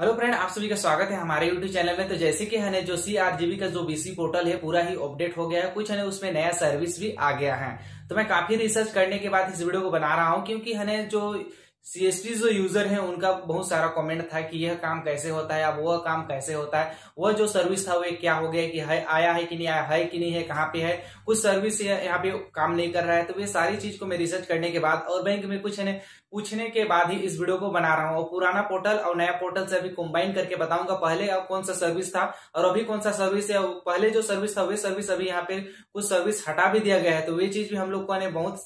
hello friend आप सभी का स्वागत है हमारे यूट्यूब चैनल में तो जैसे कि हमने जो सी आर जीबी का जो बीसी पोर्टल है पूरा ही अपडेट हो गया है कुछ है उसमें नया सर्विस भी आ गया है तो मैं काफी रिसर्च करने के बाद इस वीडियो को बना रहा हूँ क्योंकि हमें जो सीएसटी जो यूजर हैं उनका बहुत सारा कमेंट था कि यह काम कैसे होता है अब वह काम कैसे होता है वह जो सर्विस था वह क्या हो गया कि है आया है कि नहीं आया है कि नहीं है कहाँ पे है कुछ सर्विस यहाँ पे काम नहीं कर रहा है तो ये सारी चीज को मैं रिसर्च करने के बाद और बैंक में कुछ ने पूछने के बाद ही इस वीडियो को बना रहा हूँ और पुराना पोर्टल और नया पोर्टल से अभी कंबाइन करके बताऊंगा पहले अब कौन सा सर्विस था और अभी कौन सा सर्विस है पहले जो सर्विस था वे सर्विस अभी यहाँ पे कुछ सर्विस हटा भी दिया गया है तो वे चीज भी हम लोग को बहुत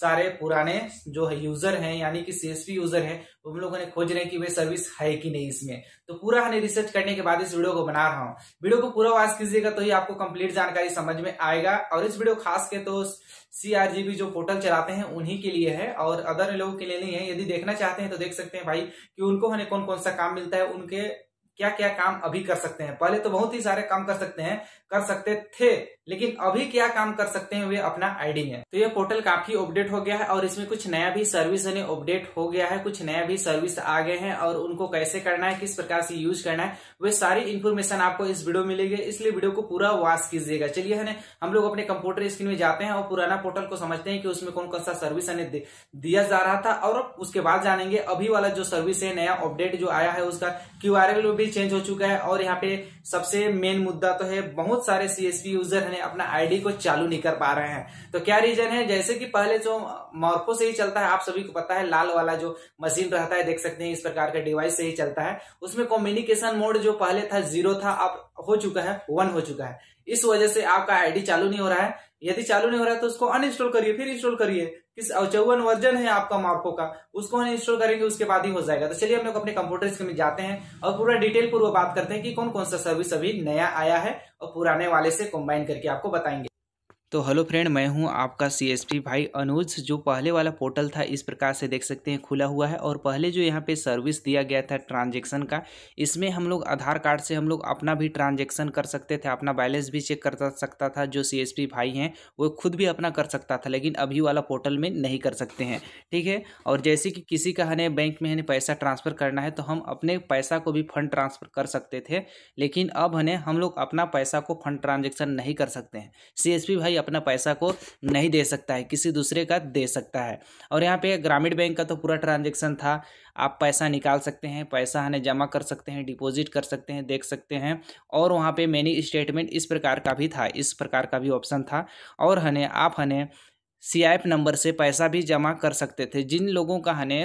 सारे पुराने जो है यूजर हैं यानी कि सीएसपी यूजर हैं उन लोगों ने खोज रहे हैं कि वे सर्विस है कि नहीं इसमें तो पूरा हमने रिसर्च करने के बाद इस वीडियो को बना रहा हूँ वीडियो को पूरा वाज कीजिएगा तो ही आपको कंप्लीट जानकारी समझ में आएगा और इस वीडियो खास के तो सीआरजीबी जो पोर्टल चलाते हैं उन्हीं के लिए है और अदर लोगों के लिए नहीं है यदि देखना चाहते हैं तो देख सकते हैं भाई कि उनको हमें कौन कौन सा काम मिलता है उनके क्या क्या काम अभी कर सकते हैं पहले तो बहुत ही सारे काम कर सकते हैं कर सकते थे लेकिन अभी क्या काम कर सकते हैं वे अपना आईडी में तो ये पोर्टल काफी अपडेट हो गया है और इसमें कुछ नया भी सर्विस यानी अपडेट हो गया है कुछ नया भी सर्विस आ गए हैं और उनको कैसे करना है किस प्रकार से यूज करना है वे सारी इन्फॉर्मेशन आपको इस वीडियो मिलेगी इसलिए वीडियो को पूरा वॉश कीजिएगा चलिए है हम लोग अपने कंप्यूटर स्क्रीन में जाते हैं और पुराना पोर्टल को समझते हैं कि उसमें कौन कौन सा सर्विस दिया जा रहा था और उसके बाद जानेंगे अभी वाला जो सर्विस है नया अपडेट जो आया है उसका क्यू भी चेंज हो चुका है और यहाँ पे सबसे मेन मुद्दा तो है बहुत सारे सीएसपी यूजर है मैंने अपना आईडी को चालू नहीं कर पा रहे हैं तो क्या रीजन है जैसे कि पहले जो मॉर्को से ही चलता है आप सभी को पता है लाल वाला जो मशीन रहता है देख सकते हैं इस प्रकार का डिवाइस से ही चलता है उसमें कम्युनिकेशन मोड जो पहले था जीरो था अब हो चुका है वन हो चुका है इस वजह से आपका आईडी चालू नहीं हो रहा है यदि चालू नहीं हो रहा है तो उसको अनइंस्टॉल करिए फिर इंस्टॉल करिए किस चौवन वर्जन है आपका मार्को का उसको हम इंस्टॉल करेंगे उसके बाद ही हो जाएगा तो चलिए हम लोग अपने कंप्यूटर स्क्रीन में जाते हैं और पूरा डिटेल पूर्व बात करते हैं कि कौन कौन सा सर्विस अभी नया आया है और पुराने वाले से कंबाइन करके आपको बताएंगे तो हेलो फ्रेंड मैं हूं आपका सी भाई अनुज जो पहले वाला पोर्टल था इस प्रकार से देख सकते हैं खुला हुआ है और पहले जो यहां पे सर्विस दिया गया था ट्रांजैक्शन का इसमें हम लोग आधार कार्ड से हम लोग अपना भी ट्रांजैक्शन कर सकते थे अपना बैलेंस भी चेक कर सकता था जो सी भाई हैं वो खुद भी अपना कर सकता था लेकिन अभी वाला पोर्टल में नहीं कर सकते हैं ठीक है और जैसे कि किसी का हमें बैंक में हमें पैसा ट्रांसफ़र करना है तो हम अपने पैसा को भी फंड ट्रांसफ़र कर सकते थे लेकिन अब हमें हम लोग अपना पैसा को फंड ट्रांजेक्शन नहीं कर सकते हैं सी भाई अपना पैसा को नहीं दे सकता है किसी दूसरे का दे सकता है और यहाँ पे ग्रामीण बैंक का तो पूरा ट्रांजेक्शन था आप पैसा निकाल सकते हैं पैसा हमें जमा कर सकते हैं डिपॉजिट कर सकते हैं देख सकते हैं और वहाँ पे मैनी स्टेटमेंट इस प्रकार का भी था इस प्रकार का भी ऑप्शन था और हने आप हने सी आई नंबर से पैसा भी जमा कर सकते थे जिन लोगों का हने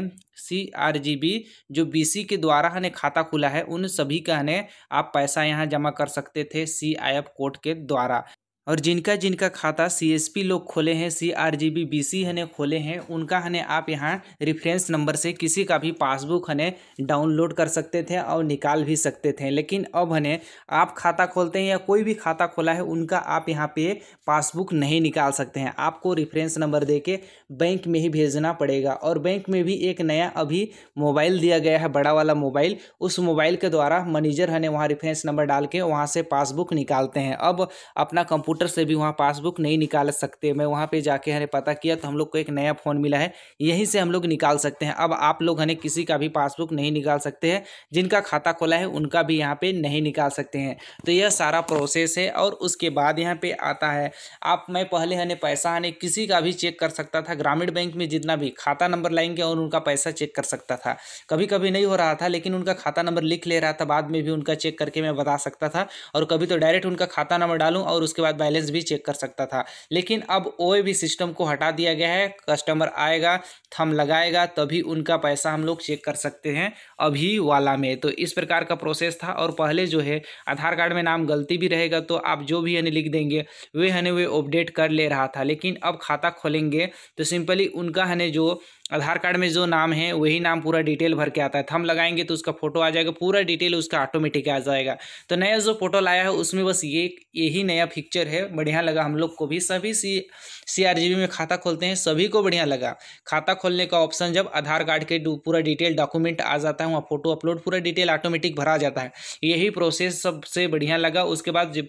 सी आर जी बी जो बी सी के द्वारा हने खाता खुला है उन सभी का हने आप पैसा यहाँ जमा कर सकते थे सी आई एफ कोड के द्वारा और जिनका जिनका खाता पी लोग खोले हैं C R G B B C हने खोले हैं उनका हने आप यहाँ रिफ्रेंस नंबर से किसी का भी पासबुक हने डाउनलोड कर सकते थे और निकाल भी सकते थे लेकिन अब हने आप खाता खोलते हैं या कोई भी खाता खोला है उनका आप यहाँ पे पासबुक नहीं निकाल सकते हैं आपको रेफरेंस नंबर दे के बैंक में ही भेजना पड़ेगा और बैंक में भी एक नया अभी मोबाइल दिया गया है बड़ा वाला मोबाइल उस मोबाइल के द्वारा मैनेजर हने वहाँ रिफ्रेंस नंबर डाल के वहाँ से पासबुक निकालते हैं अब अपना कंप्यूटर कंप्यूटर से भी वहाँ पासबुक नहीं निकाल सकते मैं वहाँ पे जाके हमें पता किया तो हम लोग को एक नया फ़ोन मिला है यहीं से हम लोग निकाल सकते हैं अब आप लोग हमें किसी का भी पासबुक नहीं निकाल सकते हैं जिनका खाता खोला है उनका भी यहाँ पर नहीं निकाल सकते हैं तो यह सारा प्रोसेस है और उसके बाद यहाँ पर आता है आप मैं पहले हमें पैसा हमें किसी का भी चेक कर सकता था ग्रामीण बैंक में जितना भी खाता नंबर लाएंगे और उनका पैसा चेक कर सकता था कभी कभी नहीं हो रहा था लेकिन उनका खाता नंबर लिख ले रहा था बाद में भी उनका चेक करके मैं बता सकता था और कभी तो डायरेक्ट उनका खाता नंबर डालूं और उसके बाद बैलेंस भी चेक कर सकता था लेकिन अब ओ भी सिस्टम को हटा दिया गया है कस्टमर आएगा थम लगाएगा तभी उनका पैसा हम लोग चेक कर सकते हैं अभी वाला में तो इस प्रकार का प्रोसेस था और पहले जो है आधार कार्ड में नाम गलती भी रहेगा तो आप जो भी यानी लिख देंगे वे हने वे अपडेट कर ले रहा था लेकिन अब खाता खोलेंगे तो सिंपली उनका हने जो आधार कार्ड में जो नाम है वही नाम पूरा डिटेल भर के आता है थम लगाएंगे तो उसका फोटो आ जाएगा पूरा डिटेल उसका ऑटोमेटिक आ जाएगा तो नया जो फोटो लाया है उसमें बस ये यही नया पिक्चर है बढ़िया लगा हम लोग को भी सभी सी सी में खाता खोलते हैं सभी को बढ़िया लगा खाता खोलने का ऑप्शन जब आधार कार्ड के पूरा डिटेल डॉक्यूमेंट आ जाता है वहाँ फोटो अपलोड पूरा डिटेल ऑटोमेटिक भरा जाता है यही प्रोसेस सबसे बढ़िया लगा उसके बाद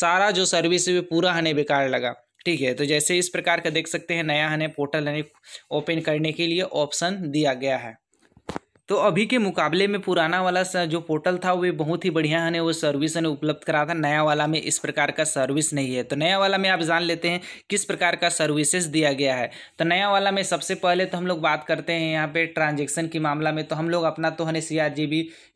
सारा जो सर्विस है पूरा हने बेकार लगा ठीक है तो जैसे इस प्रकार का देख सकते हैं नया हमें पोर्टल हमें ओपन करने के लिए ऑप्शन दिया गया है तो अभी के मुकाबले में पुराना वाला जो पोर्टल था वे बहुत ही बढ़िया है वो सर्विस हमें उपलब्ध करा था नया वाला में इस प्रकार का सर्विस नहीं है तो नया वाला में आप जान लेते हैं किस प्रकार का सर्विसेज दिया गया है तो नया वाला में सबसे पहले तो हम लोग बात करते हैं यहाँ पे ट्रांजेक्शन के मामला में तो हम लोग अपना तो हने सी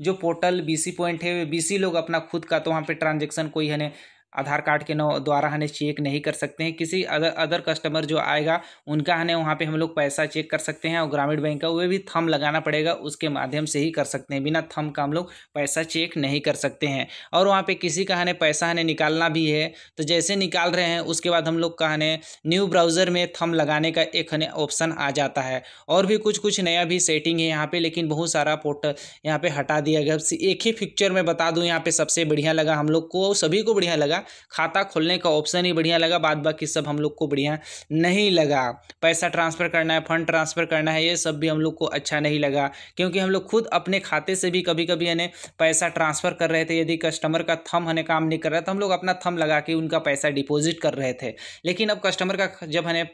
जो पोर्टल बी पॉइंट है बी लोग अपना खुद का तो वहाँ पर ट्रांजेक्शन कोई हने आधार कार्ड के द्वारा हमें चेक नहीं कर सकते हैं किसी अदर अदर कस्टमर जो आएगा उनका हमें वहाँ पे हम लोग पैसा चेक कर सकते हैं और ग्रामीण बैंक का वे भी थम लगाना पड़ेगा उसके माध्यम से ही कर सकते हैं बिना थम का हम लोग पैसा चेक नहीं कर सकते हैं और वहाँ पे किसी का हमें पैसा हमें निकालना भी है तो जैसे निकाल रहे हैं उसके बाद हम लोग का हमें न्यू ब्राउज़र में थम लगाने का एक हमें ऑप्शन आ जाता है और भी कुछ कुछ नया भी सेटिंग है यहाँ पर लेकिन बहुत सारा पोर्ट यहाँ पर हटा दिया गया एक ही पिक्चर में बता दूँ यहाँ पर सबसे बढ़िया लगा हम लोग को सभी को बढ़िया लगा लगा खाता खोलने का ऑप्शन ही बढ़िया लगा बाद बाकी सब हम लोग को बढ़िया नहीं लगा पैसा ट्रांसफ़र करना है फंड ट्रांसफ़र करना है ये सब भी हम लोग को अच्छा नहीं लगा क्योंकि हम लोग खुद अपने खाते से भी कभी कभी यानी पैसा ट्रांसफ़र कर रहे थे यदि कस्टमर का थम हमें काम नहीं कर रहा था तो हम लोग अपना थम लगा के उनका पैसा डिपोजिट कर रहे थे लेकिन अब कस्टमर का जब हमें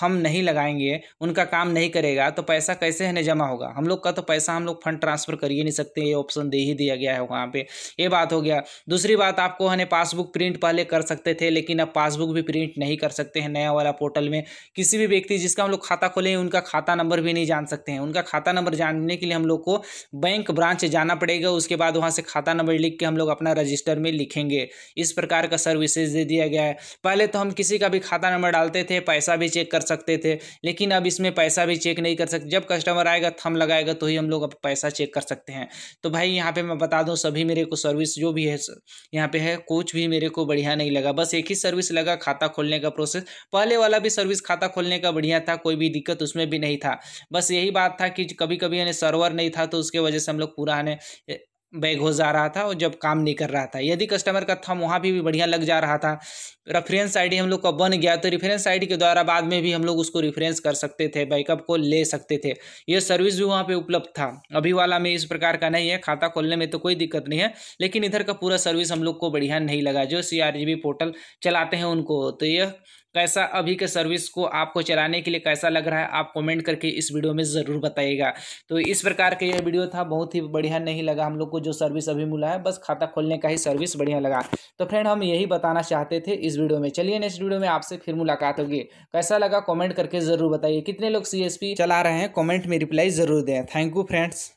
थम नहीं लगाएंगे उनका काम नहीं करेगा तो पैसा कैसे हमें जमा होगा हम लोग का तो पैसा हम लोग फंड ट्रांसफ़र कर ही नहीं सकते ये ऑप्शन दे ही दिया गया है वहाँ पर ये बात हो गया दूसरी बात आपको हमें पासबुक प्रिंट पहले कर सकते थे लेकिन अब पासबुक भी प्रिंट नहीं कर सकते हैं नया वाला पोर्टल में किसी भी व्यक्ति जिसका हम लोग खाता खोलें उनका खाता नंबर भी नहीं जान सकते हैं उनका खाता नंबर जानने के लिए हम लोग को बैंक ब्रांच जाना पड़ेगा उसके बाद वहाँ से खाता नंबर लिख के हम लोग अपना रजिस्टर में लिखेंगे इस प्रकार का सर्विसेज दे दिया गया है पहले तो हम किसी का भी खाता नंबर डालते थे पैसा भी चेक कर सकते थे लेकिन अब इसमें पैसा भी चेक नहीं कर सकते जब कस्टमर आएगा थम लगाएगा तो ही हम लोग अब पैसा चेक कर सकते हैं तो भाई यहाँ पे मैं बता दूँ सभी मेरे को सर्विस जो भी है यहाँ पे है कुछ भी मेरे को बढ़िया नहीं लगा बस एक ही सर्विस लगा खाता खोलने का प्रोसेस पहले वाला भी सर्विस खाता खोलने का बढ़िया था कोई भी दिक्कत उसमें भी नहीं था बस यही बात था कि कभी कभी यानी सर्वर नहीं था तो उसके वजह से हम लोग पूरा बैग हो जा रहा था और जब काम नहीं कर रहा था यदि कस्टमर का थम वहाँ भी, भी बढ़िया लग जा रहा था रेफरेंस आईडी हम लोग का बन गया तो रेफरेंस आईडी के द्वारा बाद में भी हम लोग उसको रेफरेंस कर सकते थे बैकअप को ले सकते थे ये सर्विस भी वहाँ पे उपलब्ध था अभी वाला में इस प्रकार का नहीं है खाता खोलने में तो कोई दिक्कत नहीं है लेकिन इधर का पूरा सर्विस हम लोग को बढ़िया नहीं लगा जो सी पोर्टल चलाते हैं उनको तो यह कैसा अभी के सर्विस को आपको चलाने के लिए कैसा लग रहा है आप कमेंट करके इस वीडियो में ज़रूर बताइएगा तो इस प्रकार का यह वीडियो था बहुत ही बढ़िया नहीं लगा हम लोग को जो सर्विस अभी मिला है बस खाता खोलने का ही सर्विस बढ़िया लगा तो फ्रेंड हम यही बताना चाहते थे इस वीडियो में चलिए नेक्स्ट वीडियो में आपसे फिर मुलाकात होगी कैसा लगा कॉमेंट करके ज़रूर बताइए कितने लोग सी चला रहे हैं कॉमेंट में रिप्लाई ज़रूर दें थैंक यू फ्रेंड्स